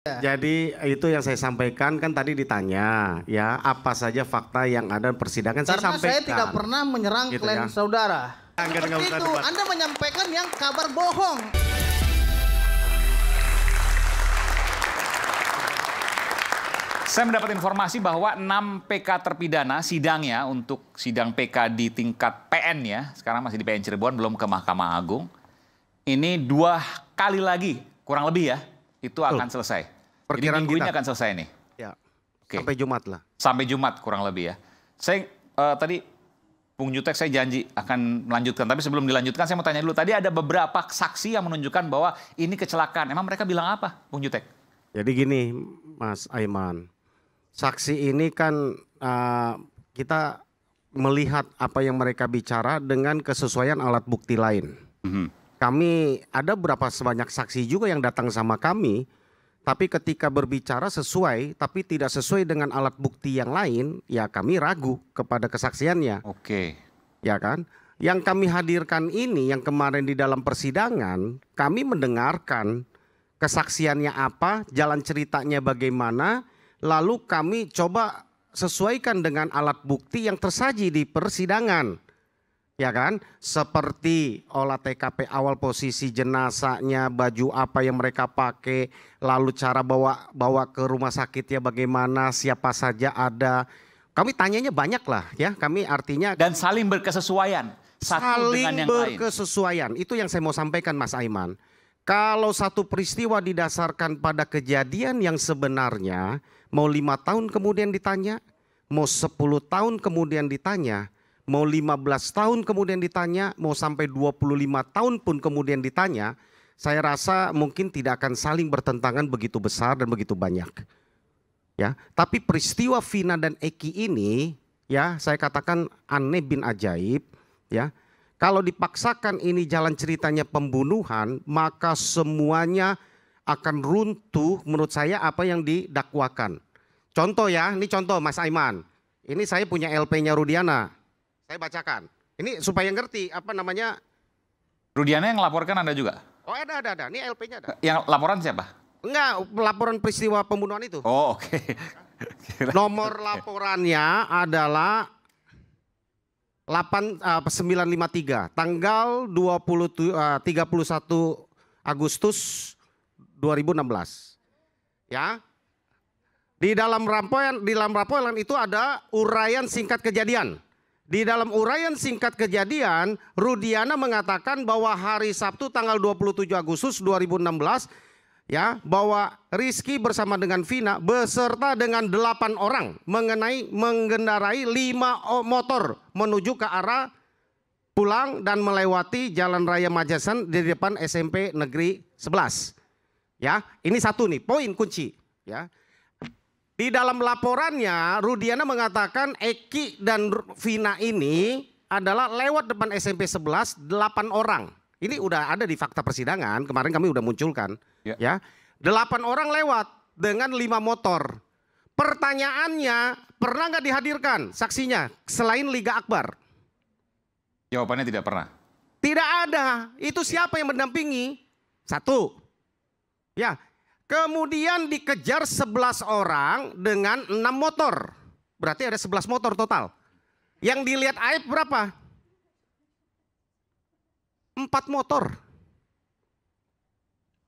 Iya. Jadi itu yang saya sampaikan kan tadi ditanya ya apa saja fakta yang ada persidangan Karena saya sampaikan. saya tidak pernah menyerang gitu klien ya. saudara. Enggak, enggak itu debat. Anda menyampaikan yang kabar bohong. Saya mendapat informasi bahwa 6 PK terpidana sidangnya untuk sidang PK di tingkat PN ya, sekarang masih di PN Cirebon belum ke Mahkamah Agung. Ini dua kali lagi kurang lebih ya itu akan Betul. selesai. Perkiraan Jadi ini akan selesai nih. Ya. Okay. Sampai Jumat lah. Sampai Jumat kurang lebih ya. Saya uh, tadi Bung Jutek saya janji akan melanjutkan. Tapi sebelum dilanjutkan saya mau tanya dulu. Tadi ada beberapa saksi yang menunjukkan bahwa ini kecelakaan. Emang mereka bilang apa, Bung Jutek? Jadi gini, Mas Aiman. Saksi ini kan uh, kita melihat apa yang mereka bicara dengan kesesuaian alat bukti lain. Mm -hmm. Kami ada berapa sebanyak saksi juga yang datang sama kami, tapi ketika berbicara sesuai tapi tidak sesuai dengan alat bukti yang lain, ya kami ragu kepada kesaksiannya. Oke. Ya kan? Yang kami hadirkan ini yang kemarin di dalam persidangan, kami mendengarkan kesaksiannya apa, jalan ceritanya bagaimana, lalu kami coba sesuaikan dengan alat bukti yang tersaji di persidangan ya kan? Seperti olah TKP awal posisi jenazahnya, baju apa yang mereka pakai, lalu cara bawa bawa ke rumah sakit ya, bagaimana, siapa saja ada. Kami tanyanya banyak lah ya, kami artinya dan saling berkesesuaian. Satu saling yang berkesesuaian. Lain. Itu yang saya mau sampaikan Mas Aiman. Kalau satu peristiwa didasarkan pada kejadian yang sebenarnya, mau lima tahun kemudian ditanya, mau sepuluh tahun kemudian ditanya, mau 15 tahun kemudian ditanya, mau sampai 25 tahun pun kemudian ditanya, saya rasa mungkin tidak akan saling bertentangan begitu besar dan begitu banyak. Ya, tapi peristiwa Vina dan Eki ini ya saya katakan aneh bin ajaib ya. Kalau dipaksakan ini jalan ceritanya pembunuhan, maka semuanya akan runtuh menurut saya apa yang didakwakan. Contoh ya, ini contoh Mas Aiman. Ini saya punya LP-nya Rudiana. Saya bacakan. Ini supaya ngerti apa namanya. Rudiana yang laporkan Anda juga? Oh ada, ada, ada. Ini LP-nya ada. Yang laporan siapa? Enggak, laporan peristiwa pembunuhan itu. Oh oke. Okay. Nomor laporannya adalah 8 uh, 953 tanggal 20 uh, 31 Agustus 2016. Ya. Di dalam rampoyan di dalam rampoyan itu ada uraian singkat kejadian. Di dalam uraian singkat kejadian, Rudiana mengatakan bahwa hari Sabtu tanggal 27 Agustus 2016 ya, bahwa Rizky bersama dengan Vina beserta dengan delapan orang mengenai mengendarai lima motor menuju ke arah pulang dan melewati Jalan Raya Majasan di depan SMP Negeri 11. Ya, ini satu nih poin kunci, ya. Di dalam laporannya, Rudiana mengatakan Eki dan Vina ini adalah lewat depan SMP 11 8 orang. Ini udah ada di fakta persidangan, kemarin kami udah munculkan. Ya. ya. 8 orang lewat dengan 5 motor. Pertanyaannya, pernah nggak dihadirkan saksinya selain Liga Akbar? Jawabannya tidak pernah. Tidak ada. Itu siapa yang mendampingi? Satu. Ya, Kemudian dikejar 11 orang dengan 6 motor. Berarti ada 11 motor total. Yang dilihat aib berapa? 4 motor.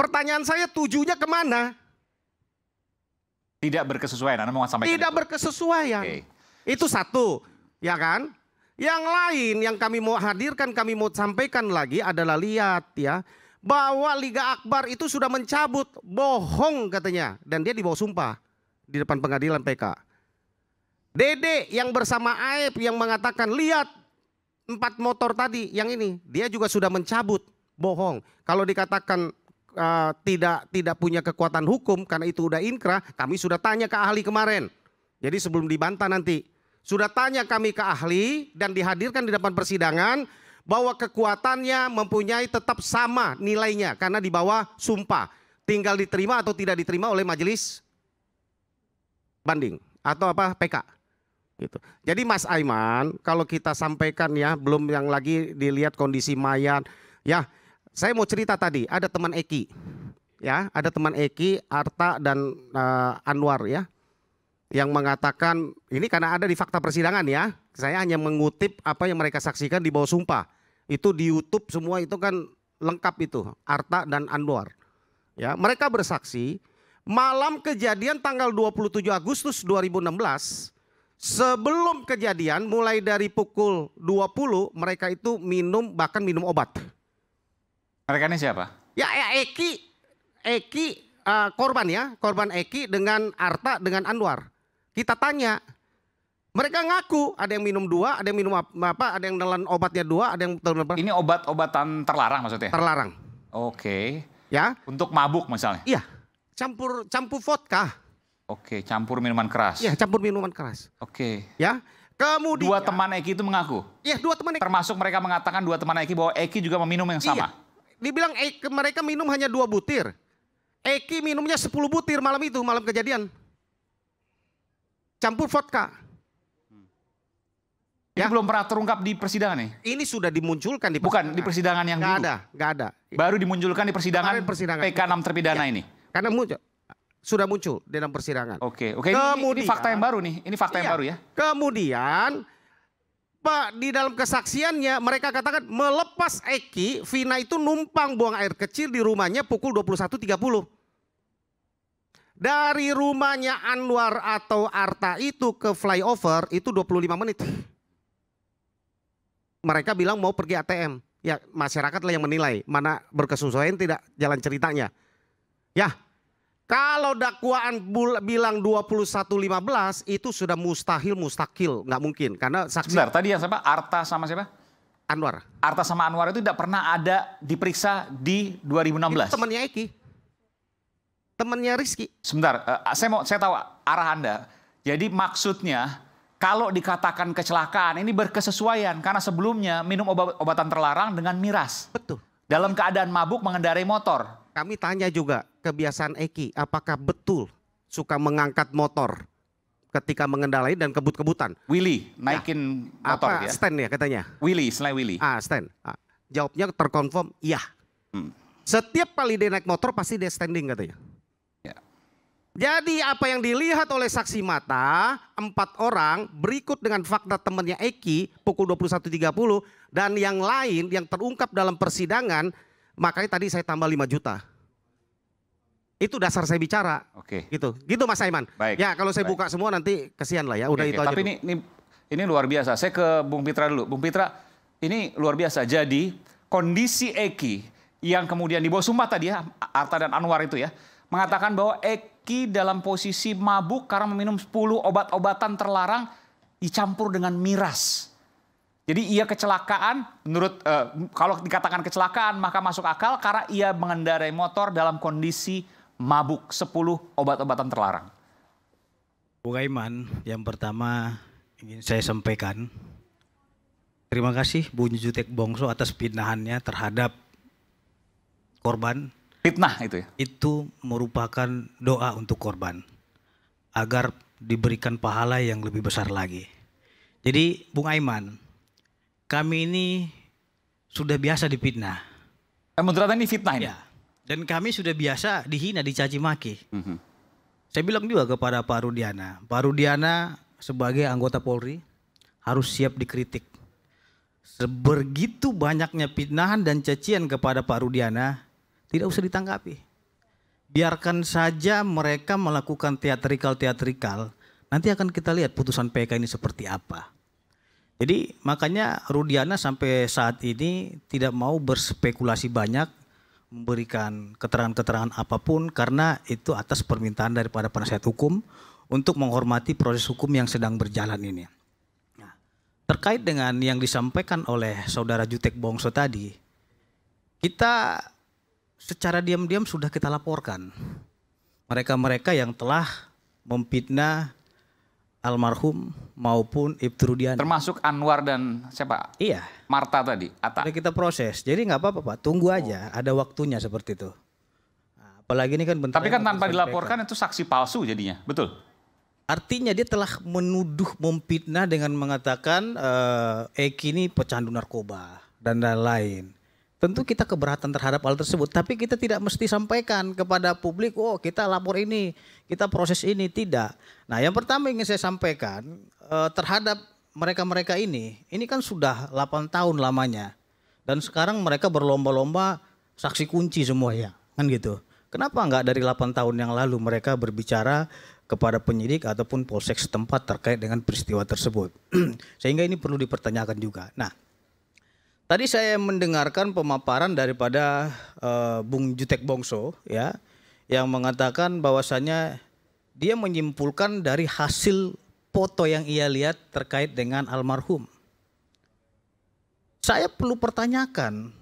Pertanyaan saya tujuhnya kemana? Tidak berkesesuaian, Anda mau sampaikan Tidak itu. berkesesuaian. Okay. Itu satu, ya kan? Yang lain yang kami mau hadirkan, kami mau sampaikan lagi adalah lihat ya bahwa Liga Akbar itu sudah mencabut bohong katanya dan dia dibawa sumpah di depan pengadilan PK. Dede yang bersama Aep yang mengatakan lihat empat motor tadi yang ini dia juga sudah mencabut bohong. Kalau dikatakan uh, tidak tidak punya kekuatan hukum karena itu udah inkrah, kami sudah tanya ke ahli kemarin. Jadi sebelum dibantah nanti sudah tanya kami ke ahli dan dihadirkan di depan persidangan bahwa kekuatannya mempunyai tetap sama nilainya karena di bawah sumpah tinggal diterima atau tidak diterima oleh majelis banding atau apa PK gitu. Jadi Mas Aiman kalau kita sampaikan ya belum yang lagi dilihat kondisi mayat ya saya mau cerita tadi ada teman Eki ya ada teman Eki Arta dan uh, Anwar ya yang mengatakan ini karena ada di fakta persidangan ya. Saya hanya mengutip apa yang mereka saksikan di bawah sumpah. Itu di YouTube semua itu kan lengkap itu, Arta dan Anwar. Ya, mereka bersaksi malam kejadian tanggal 27 Agustus 2016 Sebelum kejadian mulai dari pukul 20 mereka itu minum bahkan minum obat. Mereka ini siapa? Ya, ya Eki Eki uh, korban ya, korban Eki dengan Arta dengan Anwar. Kita tanya, mereka ngaku ada yang minum dua, ada yang minum apa, ada yang nelan obatnya dua, ada yang Ini obat-obatan terlarang maksudnya? Terlarang. Oke. Okay. Ya. Untuk mabuk misalnya? Iya. Campur campur vodka. Oke, okay. campur minuman keras. Iya, campur minuman keras. Oke. Okay. Ya. Kemudian dua teman Eki itu mengaku. Iya, dua teman Eki. Termasuk mereka mengatakan dua teman Eki bahwa Eki juga meminum yang sama. Iya. Dibilang Eki, mereka minum hanya dua butir. Eki minumnya sepuluh butir malam itu, malam kejadian. Campur vodka. Ya? belum pernah terungkap di persidangan nih. Ini sudah dimunculkan di persidangan. Bukan di persidangan yang gak dulu. ada, nggak ada. Baru dimunculkan di persidangan, persidangan. PK 6 terpidana ya. ini. Karena muncul sudah muncul dalam persidangan. Oke, oke. Kemudian, ini, ini fakta yang baru nih. Ini fakta iya. yang baru ya. Kemudian Pak di dalam kesaksiannya mereka katakan melepas Eki, Vina itu numpang buang air kecil di rumahnya pukul 21.30. Dari rumahnya Anwar atau Arta itu ke flyover itu 25 menit mereka bilang mau pergi ATM. Ya masyarakatlah yang menilai mana berkesesuaian tidak jalan ceritanya. Ya, kalau dakwaan bilang 21.15 itu sudah mustahil mustakil, nggak mungkin karena saksi. Sebentar, tadi yang siapa? Arta sama siapa? Anwar. Arta sama Anwar itu tidak pernah ada diperiksa di 2016. Itu temannya Eki. Temannya Rizky. Sebentar, uh, saya mau saya tahu arah Anda. Jadi maksudnya kalau dikatakan kecelakaan ini berkesesuaian karena sebelumnya minum obat-obatan terlarang dengan miras. Betul. Dalam keadaan mabuk mengendarai motor. Kami tanya juga kebiasaan Eki, apakah betul suka mengangkat motor ketika mengendarai dan kebut-kebutan? Willy nah, naikin ya. motor apa, gitu ya. Stand ya katanya. Willy, selain Willy. Ah, stand. Ah, jawabnya terkonfirm iya. Hmm. Setiap kali dia naik motor pasti dia standing katanya. Jadi apa yang dilihat oleh saksi mata, empat orang berikut dengan fakta temannya Eki pukul 21.30 dan yang lain yang terungkap dalam persidangan, makanya tadi saya tambah 5 juta. Itu dasar saya bicara. Oke. Gitu. Gitu Mas Aiman. Baik. Ya, kalau saya Baik. buka semua nanti kesian lah ya. Udah Oke, itu tapi aja. Tapi ini, ini ini luar biasa. Saya ke Bung Pitra dulu. Bung Pitra, ini luar biasa. Jadi kondisi Eki yang kemudian dibawa sumpah tadi ya, Arta dan Anwar itu ya mengatakan bahwa Eki dalam posisi mabuk karena meminum 10 obat-obatan terlarang dicampur dengan miras. Jadi ia kecelakaan, menurut eh, kalau dikatakan kecelakaan maka masuk akal karena ia mengendarai motor dalam kondisi mabuk 10 obat-obatan terlarang. Bung Aiman, yang pertama ingin saya sampaikan terima kasih Bu Jutek Bongso atas pindahannya terhadap korban Fitnah itu ya? Itu merupakan doa untuk korban. Agar diberikan pahala yang lebih besar lagi. Jadi Bung Aiman, kami ini sudah biasa dipitnah. Eh, menurut Anda ini fitnah ini? Ya. Dan kami sudah biasa dihina, dicaci maki. Mm -hmm. Saya bilang juga kepada Pak Rudiana, Pak Rudiana sebagai anggota Polri harus siap dikritik. Sebegitu banyaknya fitnahan dan cacian kepada Pak Rudiana, tidak usah ditanggapi. Biarkan saja mereka melakukan teatrikal-teatrikal. Nanti akan kita lihat putusan PK ini seperti apa. Jadi makanya Rudiana sampai saat ini tidak mau berspekulasi banyak memberikan keterangan-keterangan apapun karena itu atas permintaan daripada penasihat hukum untuk menghormati proses hukum yang sedang berjalan ini. Nah, terkait dengan yang disampaikan oleh saudara Jutek Bongso tadi, kita secara diam-diam sudah kita laporkan. Mereka-mereka yang telah memfitnah almarhum maupun Ibnu Termasuk Anwar dan siapa? Iya. Marta tadi, Atta. Sudah kita proses. Jadi nggak apa-apa Pak, tunggu aja. Oh. Ada waktunya seperti itu. Nah, apalagi ini kan bentar. Tapi kan tanpa dilaporkan itu saksi palsu jadinya, betul? Artinya dia telah menuduh, memfitnah dengan mengatakan uh, Eki ini pecandu narkoba dan lain-lain. Tentu kita keberatan terhadap hal tersebut, tapi kita tidak mesti sampaikan kepada publik, oh kita lapor ini, kita proses ini, tidak. Nah yang pertama ingin saya sampaikan eh, terhadap mereka-mereka ini, ini kan sudah 8 tahun lamanya. Dan sekarang mereka berlomba-lomba saksi kunci semua ya, kan gitu. Kenapa nggak dari 8 tahun yang lalu mereka berbicara kepada penyidik ataupun polsek setempat terkait dengan peristiwa tersebut. Sehingga ini perlu dipertanyakan juga. Nah, Tadi saya mendengarkan pemaparan daripada uh, Bung Jutek Bongso ya yang mengatakan bahwasannya dia menyimpulkan dari hasil foto yang ia lihat terkait dengan almarhum. Saya perlu pertanyakan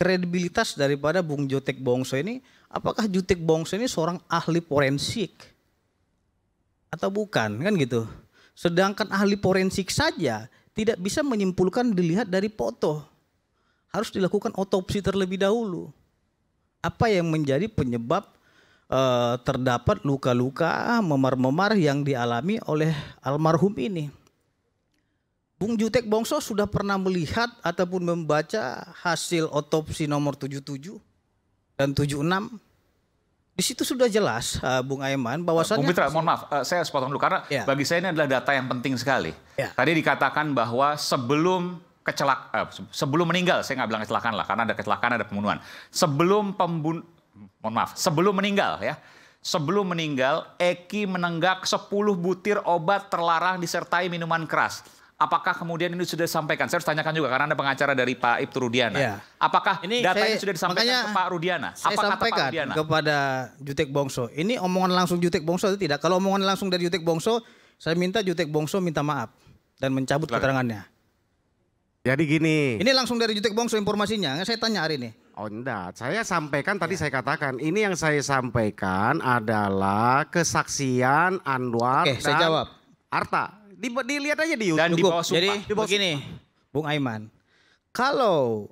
kredibilitas daripada Bung Jutek Bongso ini, apakah Jutek Bongso ini seorang ahli forensik atau bukan kan gitu? Sedangkan ahli forensik saja tidak bisa menyimpulkan dilihat dari foto harus dilakukan otopsi terlebih dahulu. Apa yang menjadi penyebab eh, terdapat luka-luka memar-memar yang dialami oleh almarhum ini? Bung Jutek Bongso sudah pernah melihat ataupun membaca hasil otopsi nomor 77 dan 76? Di situ sudah jelas, uh, Bung Aiman, bahwasannya... Bung Mitra, mohon maaf, uh, saya sepotong dulu. Karena ya. bagi saya ini adalah data yang penting sekali. Ya. Tadi dikatakan bahwa sebelum kecelak eh, sebelum meninggal, saya nggak bilang kecelakaan lah karena ada kecelakaan ada pembunuhan. Sebelum pembun mohon maaf, sebelum meninggal ya. Sebelum meninggal, Eki menenggak 10 butir obat terlarang disertai minuman keras. Apakah kemudian ini sudah disampaikan? Saya harus tanyakan juga karena ada pengacara dari Pak Ibtu Rudiana. Ya. Apakah ini datanya saya, sudah disampaikan ke Pak Rudiana? Apa saya apakah sampaikan Pak Rudiana? kepada Jutek Bongso. Ini omongan langsung Jutek Bongso itu tidak. Kalau omongan langsung dari Jutek Bongso, saya minta Jutek Bongso minta maaf dan mencabut Silahkan. keterangannya. Jadi gini. Ini langsung dari Jutek Bongso informasinya. Saya tanya hari ini. Oh enggak, saya sampaikan tadi ya. saya katakan ini yang saya sampaikan adalah kesaksian Anwar Oke, dan saya jawab. Arta. Di, dilihat aja di YouTube. Dan di bawah sumpah. Jadi di bawah begini, sumpah. Bung Aiman. Kalau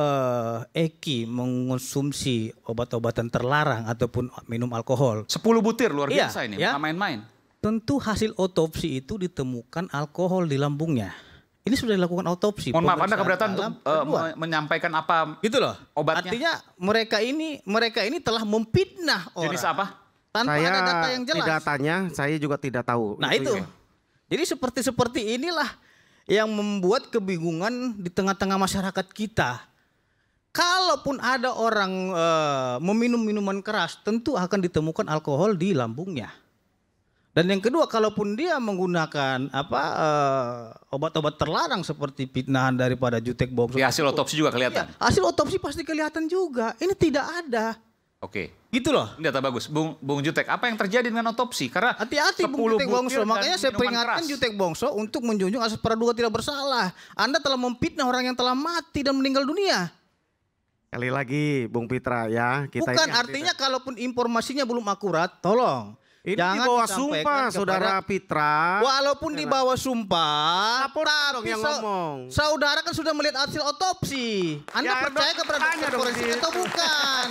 uh, Eki mengonsumsi obat-obatan terlarang ataupun minum alkohol. Sepuluh butir luar iya, biasa iya, ini, ya. main-main. Tentu hasil otopsi itu ditemukan alkohol di lambungnya. Ini sudah dilakukan autopsi. Mohon maaf, Anda keberatan untuk uh, menyampaikan apa gitu loh obatnya. Artinya mereka ini mereka ini telah memfitnah orang. Jenis apa? Tanpa saya ada data yang jelas. Tidak tanya, saya juga tidak tahu. Nah itu. itu. Ya. Jadi seperti seperti inilah yang membuat kebingungan di tengah-tengah masyarakat kita. Kalaupun ada orang uh, eh, meminum minuman keras, tentu akan ditemukan alkohol di lambungnya. Dan yang kedua, kalaupun dia menggunakan apa uh, obat-obat terlarang seperti fitnahan daripada jutek bom, ya, hasil otopsi juga kelihatan. Ya, hasil otopsi pasti kelihatan juga. Ini tidak ada. Oke. Gitu loh. Ini data bagus. Bung Bung Jutek, apa yang terjadi dengan otopsi? Karena hati-hati Bung Jutek Bongso. Makanya saya peringatkan keras. Jutek Bongso untuk menjunjung asas praduga tidak bersalah. Anda telah memfitnah orang yang telah mati dan meninggal dunia. Kali lagi Bung Pitra ya, kita Bukan ini artinya kalaupun informasinya belum akurat, tolong ini Jangan dibawa sumpah, saudara Pitra. Walaupun di bawah sumpah, Laporan tapi yang ngomong. saudara kan sudah melihat hasil otopsi. Anda ya, percaya dong, kepada dokter forensik atau bukan?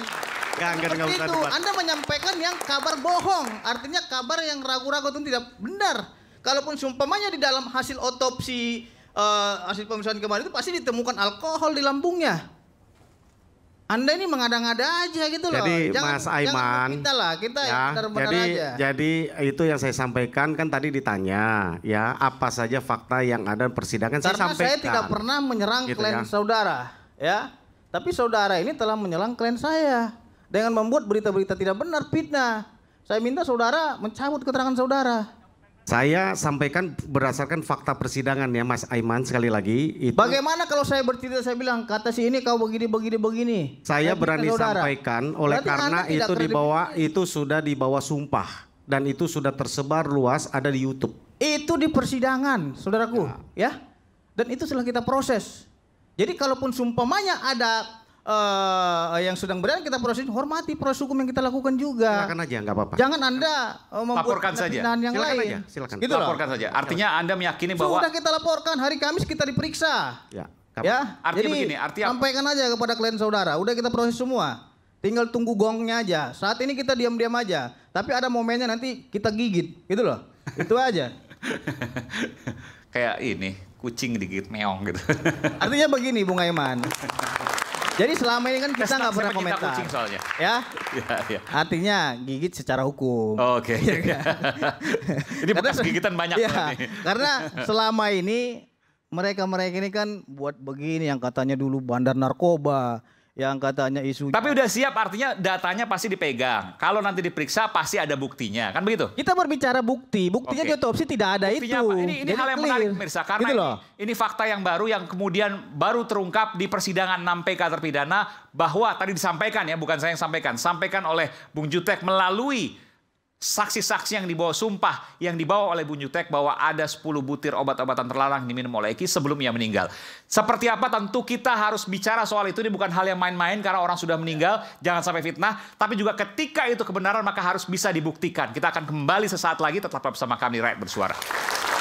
Gak, gak, gak itu, Anda menyampaikan yang kabar bohong. Artinya kabar yang ragu-ragu itu tidak benar. Kalaupun sumpahnya di dalam hasil otopsi uh, hasil pemeriksaan kemarin itu pasti ditemukan alkohol di lambungnya. Anda ini mengada-ngada aja gitu loh. Jadi Mas Aiman, kita lah, kita ya, jadi, aja. Jadi itu yang saya sampaikan kan tadi ditanya ya apa saja fakta yang ada persidangan saya sampaikan. saya tidak pernah menyerang gitu klien ya. saudara ya, tapi saudara ini telah menyerang klien saya dengan membuat berita-berita tidak benar fitnah. Saya minta saudara mencabut keterangan saudara. Saya sampaikan berdasarkan fakta persidangan ya Mas Aiman sekali lagi. Itu... Bagaimana kalau saya bercerita saya bilang kata si ini kau begini begini begini. Saya berani sampaikan oleh Berarti karena itu dibawa itu sudah dibawa sumpah dan itu sudah tersebar luas ada di YouTube. Itu di persidangan, saudaraku, ya. ya. Dan itu setelah kita proses. Jadi kalaupun sumpamanya ada uh, yang sedang berada kita proses hormati proses hukum yang kita lakukan juga. Silakan aja, nggak apa-apa. Jangan anda uh, membuat laporkan saja. yang silakan lain. Aja, silakan. itu laporkan saja. Artinya anda meyakini bahwa sudah kita laporkan hari Kamis kita diperiksa. Ya. Kapan? Ya. Artinya Jadi, begini. Artinya sampaikan aja kepada klien saudara. Udah kita proses semua. Tinggal tunggu gongnya aja. Saat ini kita diam-diam aja. Tapi ada momennya nanti kita gigit, gitu loh. Itu aja. Kayak ini kucing digigit meong gitu. Artinya begini Bung Aiman. Jadi selama ini kan kita nggak pernah komentar. kucing soalnya. Ya? ya, ya. Artinya gigit secara hukum. Oh, Oke. Okay. Ya, Jadi kan? bekas gigitan banyak ya, Karena selama ini mereka-mereka ini kan buat begini yang katanya dulu bandar narkoba, yang katanya isu. Tapi udah siap artinya datanya pasti dipegang. Kalau nanti diperiksa pasti ada buktinya, kan begitu? Kita berbicara bukti, buktinya okay. di otopsi tidak ada buktinya itu. Apa? Ini, ini hal yang clear. menarik pemirsa karena gitu loh. Ini, ini fakta yang baru yang kemudian baru terungkap di persidangan 6 PK terpidana bahwa tadi disampaikan ya, bukan saya yang sampaikan, sampaikan oleh Bung Jutek melalui saksi-saksi yang dibawa sumpah yang dibawa oleh Bunyutek bahwa ada 10 butir obat-obatan terlarang diminum oleh Eki sebelum ia meninggal. Seperti apa tentu kita harus bicara soal itu ini bukan hal yang main-main karena orang sudah meninggal jangan sampai fitnah tapi juga ketika itu kebenaran maka harus bisa dibuktikan. Kita akan kembali sesaat lagi tetap bersama kami rakyat bersuara.